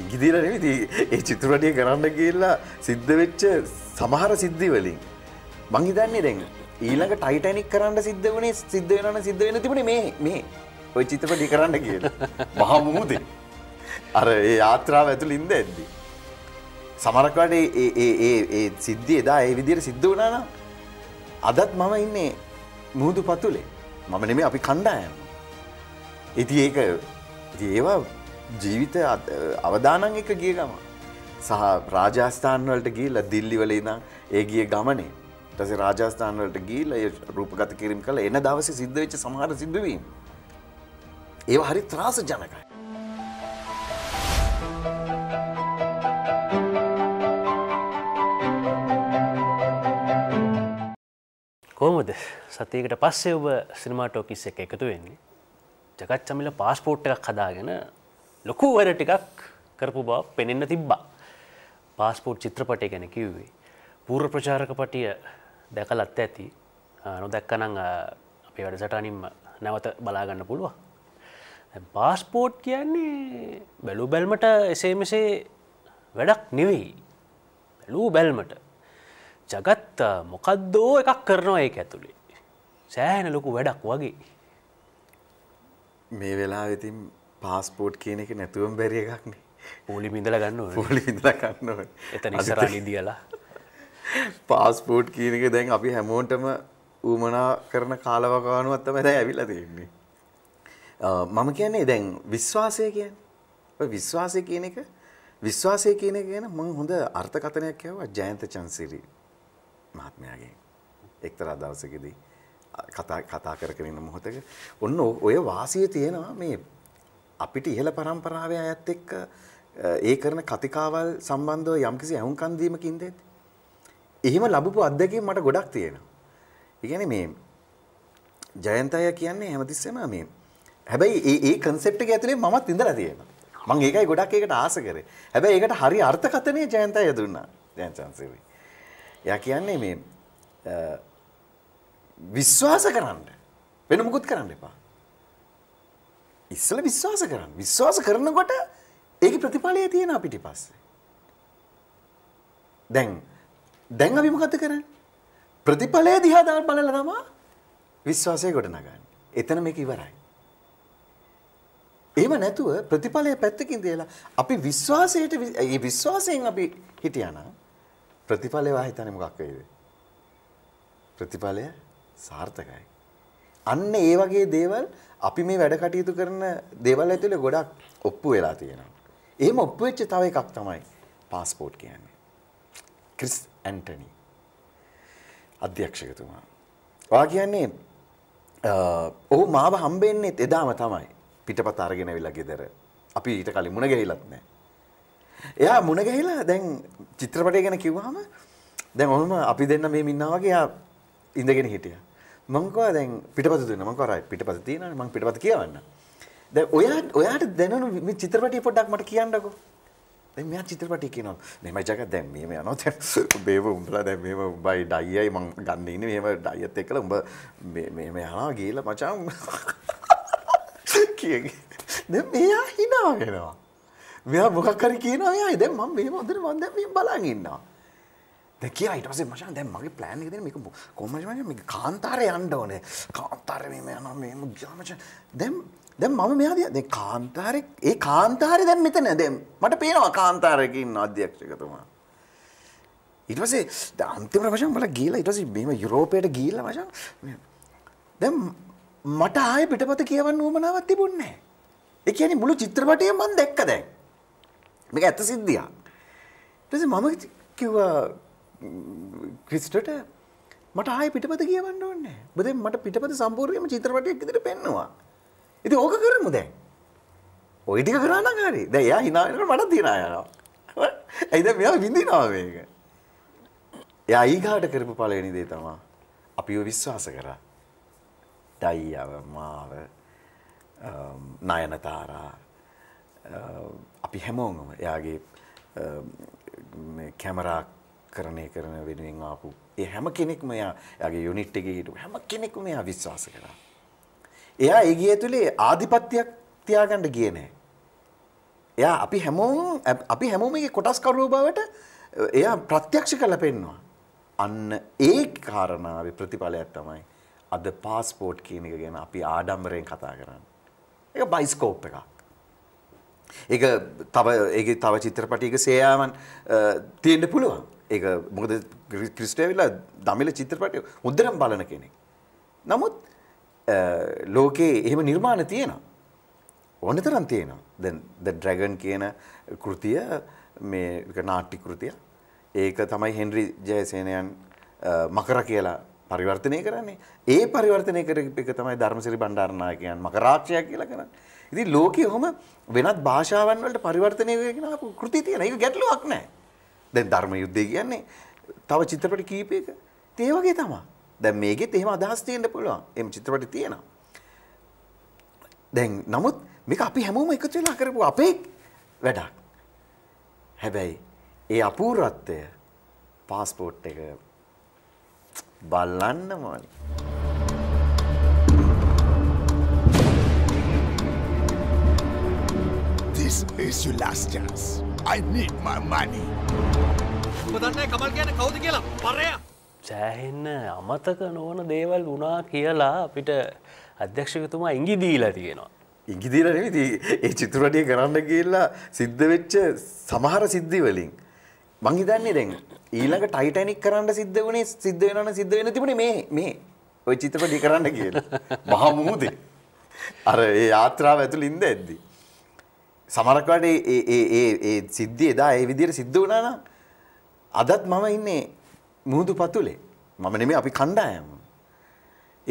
ඉගිදිල නෙවිති ඒ චිතුරටිය කරන්න කියලා සිද්ධ වෙච්ච සමහර සිද්ධි වලින් මං හිතන්නේ දැන් ඊළඟ ටයිටැනික් කරන්න සිද්ධ වනේ සිද්ධ වෙනන සිද්ධ වෙන තිබුණ මේ මේ ඔය චිතපටි කරන්න කියලා මහා මුහුදේ අර ඒ ආත්‍රාව ඇතුළ ඉන්ද ඇද්දි සමරක්වට ඒ සිද්ධිය එදා ඒ විදියට සිද්ධ වනාන අදත් මම ඉන්නේ මුහුදු පතුලේ මම නෙමේ අපි කණ්ඩායම් ඉති ඒක ඒවා ජීවිත අවදානං එක ගිය ගම සහ රාජස්ථානවලට ගීල දිල්ලිවල ඉඳං ඒ ගිය ගමනේ ටස රාජස්ථානවලට ගීල රූපගත කිරීම කළ එන දවස සිද්ධවෙච්ච සමහර සිද්ධවීම. ඒ හරි ත්‍රාස ජනකයි. කොහොමද සතියකට පස්සේ ඔබ සිනමාටෝකිස් එක එකතු වෙන්නේ ජගත් සමිල පාස්පෝට් එකක් හදාගෙන ලොකු වැඩ ටිකක් කරපු බව පෙනෙන්න තිබ්බා. පාස්පෝට් චිත්‍රපටය ගැන කිව්වේ. පූර්ව ප්‍රචාරක පටිය දැකලත් ඇති නොදැක්කනං අපේ වැඩසටනින්ම නැවත බලාගන්න පුළුව. පාස්පෝට් කියන්නේ බැලු බැල්මට එසේ මෙසේ වැඩක් නෙවෙයි. බැලූ බැල්මට ජගත් මොකක්දෝ එකක් කරනවා ඒක ඇතුළේ. සෑහෙන ලොකු වැඩක් වගේ. මේ වෙලා ඉතින් පාස්පෝට් කියන එක නැතුවම් බැරි එකක්නේ පූලි ඉඳල ගන්න පූලි ඉඳල ගන්නව එත නිසර නිදියලා පාස්පෝට් කියනක දැන් අපි හැමෝන්ටම ඌමනා කරන කාලවකානුවත් තමයි දැන් ඇවිල්ලා තියෙන්නේ මම කියන්නේ දැන් විශ්වාසය කියන්නේ ඔය විශ්වාසය කියන එක විශ්වාසය කියන එක ගැන මම හොඳ අර්ථකථනයක් කියවුවා ජයන්ත චන්සිරි මහත්මයාගෙන් එක්තරා දවසකදී කතා කතා කරගෙන ඉන්න මොහොතක ඔන්න ඔය වාසිය තියෙනවා මේ අපිට ඉහළ පරම්පරාවේ අයත් එක්ක ඒ කරන කතිකාවල් සම්බන්ධව යම්කිසි ඇහුම්කන් දීමකින් දෙද්දි. එහෙම ලැබපු අත්දැකීම් මට ගොඩක් තියෙනවා. ඒ කියන්නේ මේ ජයන්තය කියන්නේ හැමතිස්සෙම මේ හැබැයි ඒ ඒ concept එක ඇතුලේ මමත් ඉඳලා තියෙනවා. මම ඒකයි ගොඩක් ඒකට ආස කරේ. හැබැයි ඒකට හරි අර්ථකථනය ජයන්තය දුන්නා. දැන් chance එයා කියන්නේ මේ විශ්වාස කරන්න වෙන මුකුත් කරන්න එපා. ඉස්සල විශ්වාස කරන්න විශ්වාස කරනකොට ඒක ප්‍රතිඵලය තියෙන අපිට පස්සේ. දැන් දැන් අපි මොකද කරන්නේ? ප්‍රතිඵලය දිහා දාන බලලා තමයි විශ්වාසය ගොඩනගන්නේ. එතන මේක ඉවරයි. එහෙම නැතුව ප්‍රතිඵලය පැත්තකින් තියලා අපි විශ්වාසයට ඒ විශ්වාසයෙන් අපි හිටියානම් ප්‍රතිඵලය වා හිතන්නේ මොකක් වෙයිද? ප්‍රතිඵලය සාර්ථකයි. අන්න ඒ වගේ දේවල් අපි මේ වැඩ කටයුතු කරන දේවල් ඇතුලේ ගොඩක් ඔප්පු වෙලා තියෙනවා. එහෙම ඔප්පු වෙච්ච තව එකක් තමයි પાස්පෝර්ට් කියන්නේ. ක්‍රිස් ඇන්ටනි අධ්‍යක්ෂකතුමා. ඔයා කියන්නේ ඔහු මාව හම්බෙන්නෙත් එදාම තමයි පිටපත අරගෙන වෙලා ගෙදර. අපි ඊට කලින් මුණ ගැහිලත් නෑ. එයා මුණ ගැහිලා දැන් චිත්‍රපටය ගැන කිව්වහම දැන් ඔහොම අපි දෙන්න මේ මින්නා වගේ එයා ඉඳගෙන හිටියා. මංකවා දැන් පිටපත දෙන්න මංකවරයි පිටපත තියෙනවනේ මං පිටපත කියවන්න. දැන් ඔයා ඔයාට දැනුණු මේ චිත්‍රපටිය පොඩ්ඩක් මට කියන්නකෝ. දැන් මෙයා චිත්‍රපටිය කියනවා. මෙහෙම ජගත් දැන් මෙහෙම යනවා. දැන් මේව උඹලා දැන් මේව උඹයි ඩයියයි මං ගන්න ඉන්නේ මෙහෙම ඩයියත් එක්කලා උඹ මේ මෙහෙම යනවා ගිහලා මචං කියගේ. දැන් මෙයා hina වෙනවා. මෙයා මොකක් හරි කියනවා එයා. දැන් මම මෙහෙම හොඳට මම දැන් මේ බලන් ඉන්නවා. දැකිය අයිටස මචන් දැ මගේ ප්ලෑන් ති මේක කොමචම මේ කාන්තාර යන්න ඕනේ කාන්තාරම යන මේම ගාමච දැම් දැම් මම මෙයාද දෙ කාන්තාරෙ ඒ කාන්තාරය දැම් මෙතන දැම් මට පේනවා කාන්තාරයකින් අධ්‍යක්ෂකතුමා. ඉටවසේ අන්තිම වශන් බල ගීලා ඉටස මෙම යුරෝපයට ගීල වශන් දැම් මට ආය පිටපත කියවන්න ූමනාවත් තිබුන්නේ එකන මුළු චිත්‍රපටය මන් දැක්ක දැන් මේක ඇත්ත සිද්ධියා ටස මම කිව්වා ක්‍රිස්ටට මට ආය පිටපත කියවන්න ඕන්න බද මට පිටපත සම්පූර්යම චිත්‍රපටයක් ඉදිරි පෙන්නවා. ඉති ඕක කරමු දැන්. ඔයිටික කරන්නකාරි ද යා හිනාට මට තිරයනවා. ඇයිද මෙයා විඳිනවා මේක. යා ඊගාට කරපු පලවෙනි දේ තමා අපිව විශ්වාස කරා. දයිව මාව නයනතාරා අපි හැමෝගම එයාගේ කැමරාක් කරණය කරන වෙනුවෙන් ආපු ඒ හැම කෙනෙක්ම එයා එයාගේ යුනිට් එකේ හිටපු හැම කෙනෙක්ම එයා විශ්වාස කළා. එයා ඒ ගිය තුලේ ආධිපත්‍යයක් තියාගන්න ගියේ නැහැ. එයා අපි හැමෝම අපි හැමෝම ඒකේ කොටස් කරුවෝ බවට එයා ප්‍රත්‍යක්ෂ කරලා පෙන්නවා. අන්න ඒ කාරණාවේ ප්‍රතිඵලයක් තමයි අද පාස්පෝට් කියන එක ගැන අපි ආඩම්බරයෙන් කතා කරන්නේ. ඒක බයිස්කෝප් එකක්. ඒක තව ඒකේ තව චිත්‍රපටයක සේයාවන් තියෙන්න පුළුවන්. ඒ මොකද ක්‍රිස්ටයවෙල්ලා දමිල චිත්‍රපටය උදරම් බලන කෙනෙක්. නමුත් ලෝකයේ එහෙම නිර්මාණ තියෙනවා. ඕන තරම් තියෙනවා. දැන් ද ඩ්‍රැගන් කියන කෘතිය මේ නාට්‍ය කෘතිය. ඒක තමයි හෙන්රි ජයසේනයන් මකර කියලා පරිවර්තනය කරන්නේ. ඒ පරිවර්තනය කරපු එක තමයි ධර්මසිරි බණ්ඩාරනායකයන් මකරාක්ෂය කියලා කරන්නේ. ඉතින් ලෝකයේ ඔහොම වෙනත් භාෂාවන් වලට පරිවර්තනය වෙගෙන ආපු කෘති තියෙනවා. ඒක ගැටලුවක් නෑ. දැන් ධර්ම යුද්ධය කියන්නේ තව චිත්‍රපට කීපයක ඒ වගේ තමයි. දැන් මේකෙත් එහෙම අදහස් තියෙන්න පුළුවන්. එම් චිත්‍රපට තියෙනවා. දැන් නමුත් මේක අපි හැමෝම එකතු වෙලා කරපු අපේ වැඩක්. හැබැයි ඒ අපූර්වත්වය පාස්පෝට් එක බලන්න ඕනේ. This is your last chance. ඔබදන්න Kamal කියන කවුද කියලා පරයා සෑහෙන්න අමතක නොවන දේවල් වනා කියලා අපිට අධ්‍යක්ෂකතුමා ඉංගි දීලා තියෙනවා. ඉංගිදීල නෙවිති ඒ චිතුරටිය කරන්න කියලා සිද්ධ වෙච්ච සමහර සිද්ධි වලින්. මං හිතන්නේ දැන් ඊළඟ ටයිටැනික් කරන්න සිද්ධ වුණේ සිද්ධ වෙනවන සිද්ධ වෙන තිබුණේ මේ මේ ওই චිත්‍රපටිය කරන්න කියලා. මහා මුහුදේ. අර ඒ යාත්‍රාව ඇතුළේ ඉඳ ඇද්දි. සමරක්වට ඒ සිද්ධිය එදා ඒ විදියට සිද්ධ වුණාන අදත් මම ඉන්නේ මුහුදු පතුලේ මම නෙමේ අපි කණ්ඩායම.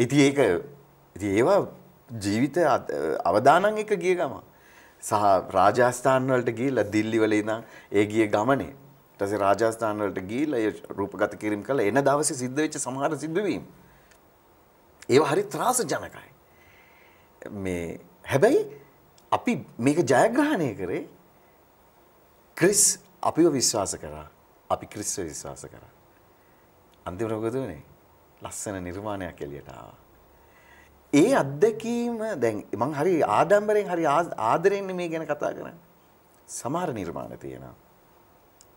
ඉති ඒක ඉති ඒවා ජීවිත අවදානං එක ගිය ගම සහ රාජස්ථාන් වලට ගිහිල්ලා දිල්ලි වල ඉඳන් ඒ ගිය ගමනේ ඊට පස්සේ රාජස්ථාන් වලට ගිහිල්ලා ඒ රූපගත කිරීම කළා එන දවසේ සිද්ධ වෙච්ච සමහර සිද්ධවීම් ඒවා හරි ත්‍රාසජනකයි මේ හැබැයි අපි මේක ජයග්‍රහණය කරේ ක්‍රිස් අපිව විශ්වාස කරා. අපි ක්‍රිස්ව විශ්වාස කරා. අන්තිමට මොකද වුනේ? ලස්සන නිර්මාණයක් එළියට ආවා. ඒ අත්දැකීම දැන් මං හරි ආඩම්බරෙන් හරි ආදරෙන් මේ ගැන කතා කරන්නේ. සමහර නිර්මාණ තියෙනවා.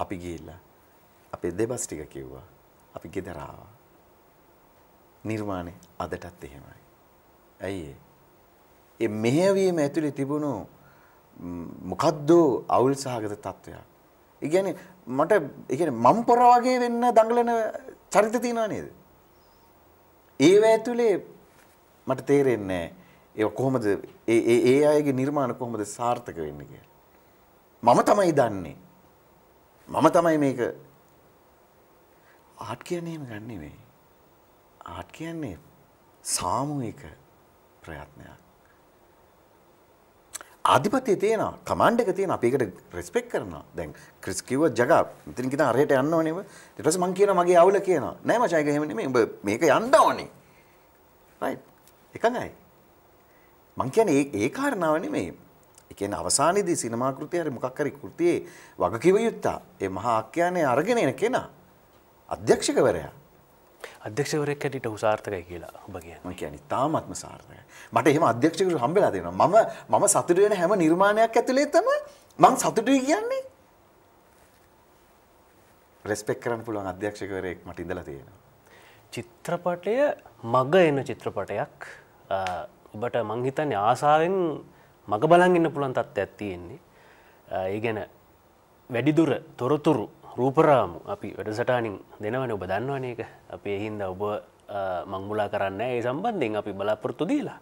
අපි ගිහිල්ලා අපේ දෙබස් ටික කිව්වා. අපි ගෙදර ආවා. නිර්මාණේ අදටත් එහෙමයි. ඇයි ඒ? ඒ මෙහෙවීම ඇතුලේ තිබුණු මොකද්ද අවුල් සහගත තත්වයක්. ඒ කියන්නේ මට ඒ කියන්නේ මම් පොර වගේ වෙන්න දඟලන චරිත තියෙනවා නේද? ඒව ඇතුලේ මට තේරෙන්නේ ඒ කොහොමද ඒ ඒ ඒ අයගේ නිර්මාණ කොහොමද සාර්ථක වෙන්නේ කියලා. මම තමයි දන්නේ. මම තමයි මේක ආට් කියන්නේ එහෙම ගන්න නෙමෙයි. ආට් කියන්නේ සාමූහික ප්‍රයත්නයක්. ආධිපතිය තියෙනවා කමාන්ඩ් එක තියෙනවා අපි ඒකට රෙස්පෙක්ට් කරනවා දැන් ක්‍රිස් කිව්ව ජගා මෙතන කියන අරයට යන්න ඕනේ ඔබ ඊට පස්සේ මං කියනවා මගේ අවුල කියනවා නෑ මචං ඒක එහෙම නෙමෙයි ඔබ මේක යන්න ඕනේ රයිට් එකඟයි මං කියන්නේ ඒ ඒ කාරණාව නෙමෙයි ඒ කියන්නේ අවසානයේදී සිනමා කෘතිය හරි මොකක් හරි කෘතියේ වගකිව යුත්තා ඒ මහා ආඛ්‍යානය අරගෙන එන කෙනා අධ්‍යක්ෂකවරයා අධ්‍යක්ෂවරක් ඇටිට උසාර්ථකයි කියලා ඔබ කියන්නේ කියන තාමත්ම සාර්ථකයි මට එහෙම අධ්‍යක්ෂකරු හම්බෙලා දෙනවා මම මම සතුටු වෙන හැම නිර්මාණයක් ඇතුලේ තමයි මං සතුටුයි කියන්නේ රෙස්පෙක් කරන්න පුළුවන් අධ්‍යක්ෂකවරයෙක් මට ඉඳලා තියෙනවා චිත්‍රපටය මග එන චිත්‍රපටයක් ඔබට මං හිතන්නේ ආසාවෙන් මග බලන් ඉන්න පුළුවන් තත්ත්වයක් තියෙන්නේ ඒ ගැන වැඩිදුර තොරතුරු රූපරාමු අපි වැඩසටානින් දෙනවන ඔබ දන්නවනයක අපේ හින්ද ඔබ මංමුලා කරන්න ඒ සම්බන්ධයෙන් අපි බලාපොරොත්තු දීලා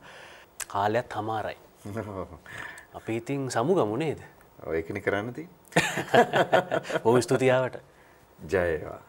කාලයක් හමාරයි අපි ඉතින් සමු ගමුණේද ඒකන කරන්නති බොම ස්තුතියාවට ජයවා